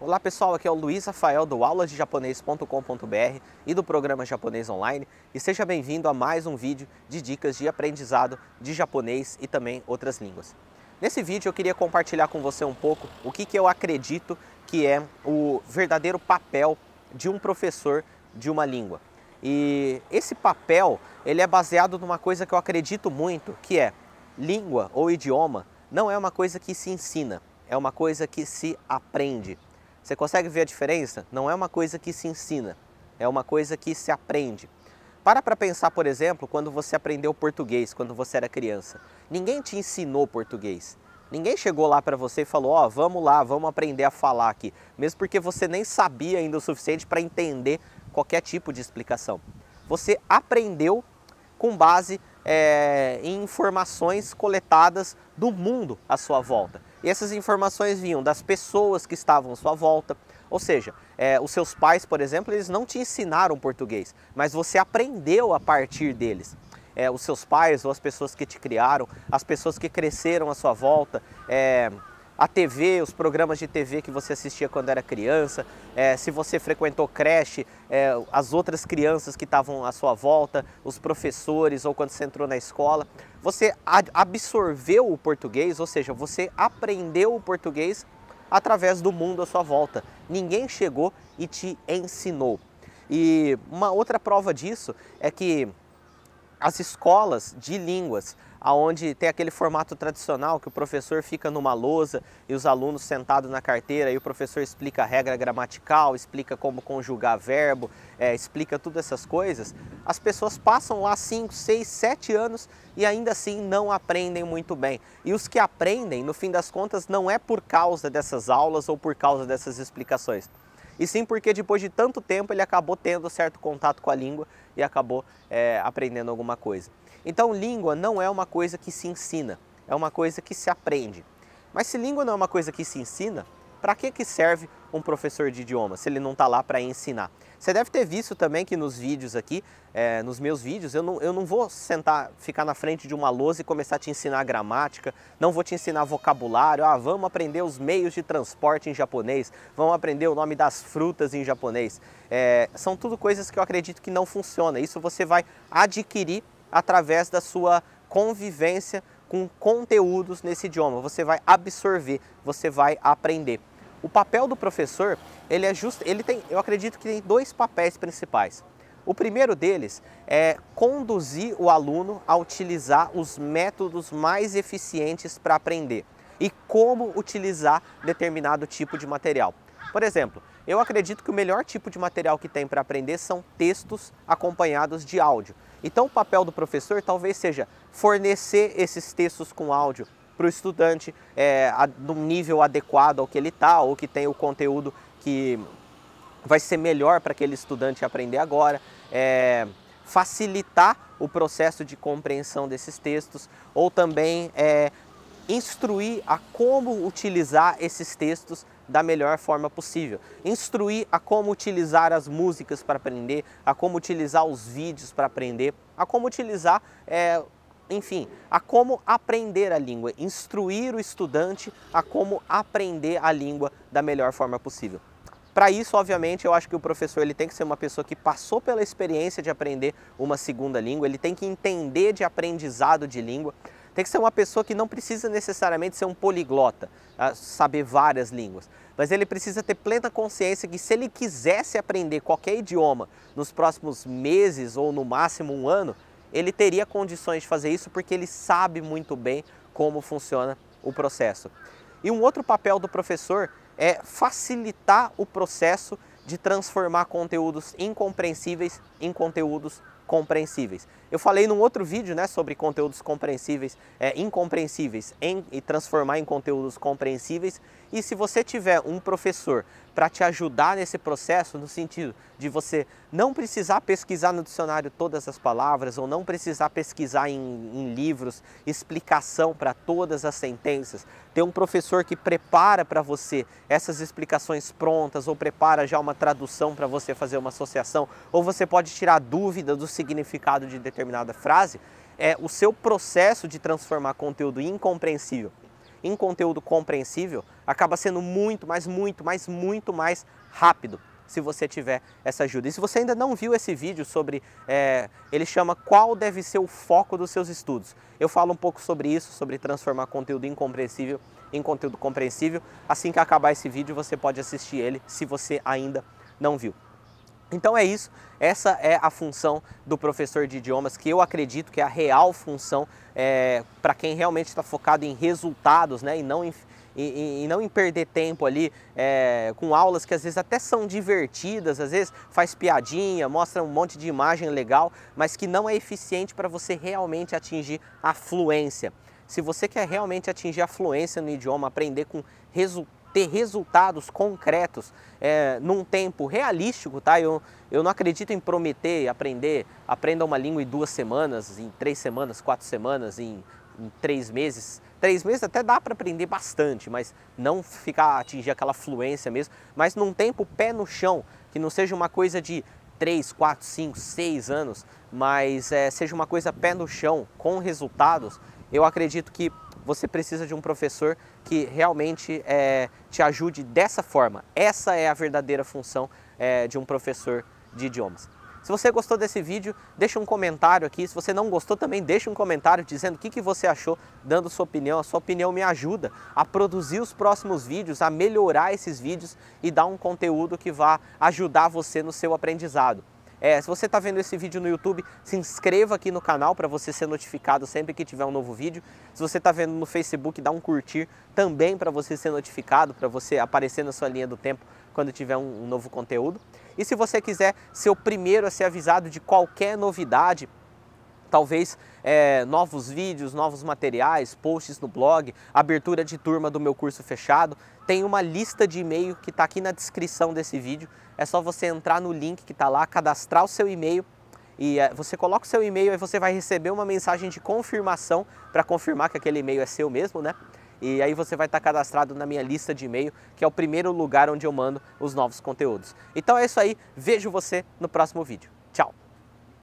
Olá pessoal, aqui é o Luiz Rafael do aulasdejaponês.com.br e do programa Japonês Online e seja bem-vindo a mais um vídeo de dicas de aprendizado de japonês e também outras línguas. Nesse vídeo eu queria compartilhar com você um pouco o que, que eu acredito que é o verdadeiro papel de um professor de uma língua. E esse papel ele é baseado numa coisa que eu acredito muito, que é língua ou idioma não é uma coisa que se ensina, é uma coisa que se aprende. Você consegue ver a diferença? Não é uma coisa que se ensina, é uma coisa que se aprende. Para para pensar, por exemplo, quando você aprendeu português quando você era criança. Ninguém te ensinou português. Ninguém chegou lá para você e falou: "Ó, oh, vamos lá, vamos aprender a falar aqui", mesmo porque você nem sabia ainda o suficiente para entender qualquer tipo de explicação. Você aprendeu com base é, em informações coletadas do mundo à sua volta. E essas informações vinham das pessoas que estavam à sua volta, ou seja, é, os seus pais, por exemplo, eles não te ensinaram português, mas você aprendeu a partir deles. É, os seus pais ou as pessoas que te criaram, as pessoas que cresceram à sua volta, é, a TV, os programas de TV que você assistia quando era criança, é, se você frequentou creche, é, as outras crianças que estavam à sua volta, os professores ou quando você entrou na escola. Você absorveu o português, ou seja, você aprendeu o português através do mundo à sua volta. Ninguém chegou e te ensinou. E uma outra prova disso é que as escolas de línguas aonde tem aquele formato tradicional que o professor fica numa lousa e os alunos sentados na carteira e o professor explica a regra gramatical, explica como conjugar verbo, é, explica todas essas coisas, as pessoas passam lá 5, 6, 7 anos e ainda assim não aprendem muito bem. E os que aprendem, no fim das contas, não é por causa dessas aulas ou por causa dessas explicações e sim porque depois de tanto tempo ele acabou tendo certo contato com a língua e acabou é, aprendendo alguma coisa. Então, língua não é uma coisa que se ensina, é uma coisa que se aprende. Mas se língua não é uma coisa que se ensina, para que, que serve um professor de idioma se ele não está lá para ensinar? Você deve ter visto também que nos vídeos aqui, é, nos meus vídeos, eu não, eu não vou sentar, ficar na frente de uma lousa e começar a te ensinar gramática, não vou te ensinar vocabulário, ah, vamos aprender os meios de transporte em japonês, vamos aprender o nome das frutas em japonês. É, são tudo coisas que eu acredito que não funciona. Isso você vai adquirir através da sua convivência com conteúdos nesse idioma. Você vai absorver, você vai aprender. O papel do professor, ele é justo, ele tem, eu acredito que tem dois papéis principais. O primeiro deles é conduzir o aluno a utilizar os métodos mais eficientes para aprender e como utilizar determinado tipo de material. Por exemplo, eu acredito que o melhor tipo de material que tem para aprender são textos acompanhados de áudio. Então, o papel do professor talvez seja fornecer esses textos com áudio para o estudante é, a, nível adequado ao que ele está ou que tem o conteúdo que vai ser melhor para aquele estudante aprender agora, é, facilitar o processo de compreensão desses textos ou também é, instruir a como utilizar esses textos da melhor forma possível. Instruir a como utilizar as músicas para aprender, a como utilizar os vídeos para aprender, a como utilizar é, enfim, a como aprender a língua, instruir o estudante a como aprender a língua da melhor forma possível. Para isso, obviamente, eu acho que o professor ele tem que ser uma pessoa que passou pela experiência de aprender uma segunda língua, ele tem que entender de aprendizado de língua, tem que ser uma pessoa que não precisa necessariamente ser um poliglota, saber várias línguas, mas ele precisa ter plena consciência que se ele quisesse aprender qualquer idioma nos próximos meses ou no máximo um ano, ele teria condições de fazer isso porque ele sabe muito bem como funciona o processo. E um outro papel do professor é facilitar o processo de transformar conteúdos incompreensíveis em conteúdos compreensíveis. Eu falei num outro vídeo né, sobre conteúdos compreensíveis, é, incompreensíveis em, e transformar em conteúdos compreensíveis. E se você tiver um professor para te ajudar nesse processo, no sentido de você não precisar pesquisar no dicionário todas as palavras ou não precisar pesquisar em, em livros explicação para todas as sentenças. Ter um professor que prepara para você essas explicações prontas ou prepara já uma tradução para você fazer uma associação, ou você pode tirar dúvida do significado de determinada frase. É, o seu processo de transformar conteúdo incompreensível em conteúdo compreensível acaba sendo muito, mas muito, mas muito mais rápido se você tiver essa ajuda. E se você ainda não viu esse vídeo sobre, é, ele chama qual deve ser o foco dos seus estudos. Eu falo um pouco sobre isso, sobre transformar conteúdo incompreensível em conteúdo compreensível. Assim que acabar esse vídeo, você pode assistir ele se você ainda não viu. Então é isso, essa é a função do professor de idiomas, que eu acredito que é a real função é, para quem realmente está focado em resultados né, e, não em, e, e não em perder tempo ali é, com aulas que às vezes até são divertidas, às vezes faz piadinha, mostra um monte de imagem legal, mas que não é eficiente para você realmente atingir a fluência. Se você quer realmente atingir a fluência no idioma, aprender com resultados, ter resultados concretos é, num tempo realístico, tá? Eu, eu não acredito em prometer aprender, aprenda uma língua em duas semanas, em três semanas, quatro semanas, em, em três meses. Três meses até dá para aprender bastante, mas não ficar atingir aquela fluência mesmo. Mas num tempo pé no chão, que não seja uma coisa de três, quatro, cinco, seis anos, mas é, seja uma coisa pé no chão, com resultados, eu acredito que você precisa de um professor que realmente é, te ajude dessa forma. Essa é a verdadeira função é, de um professor de idiomas. Se você gostou desse vídeo, deixa um comentário aqui. Se você não gostou também, deixa um comentário dizendo o que, que você achou, dando sua opinião. A sua opinião me ajuda a produzir os próximos vídeos, a melhorar esses vídeos e dar um conteúdo que vá ajudar você no seu aprendizado. É, se você está vendo esse vídeo no YouTube, se inscreva aqui no canal para você ser notificado sempre que tiver um novo vídeo. Se você está vendo no Facebook, dá um curtir também para você ser notificado, para você aparecer na sua linha do tempo quando tiver um, um novo conteúdo. E se você quiser ser o primeiro a ser avisado de qualquer novidade, talvez é, novos vídeos, novos materiais, posts no blog, abertura de turma do meu curso fechado. Tem uma lista de e-mail que está aqui na descrição desse vídeo. É só você entrar no link que está lá, cadastrar o seu e-mail e é, você coloca o seu e-mail e você vai receber uma mensagem de confirmação para confirmar que aquele e-mail é seu mesmo, né? E aí você vai estar tá cadastrado na minha lista de e-mail, que é o primeiro lugar onde eu mando os novos conteúdos. Então é isso aí, vejo você no próximo vídeo.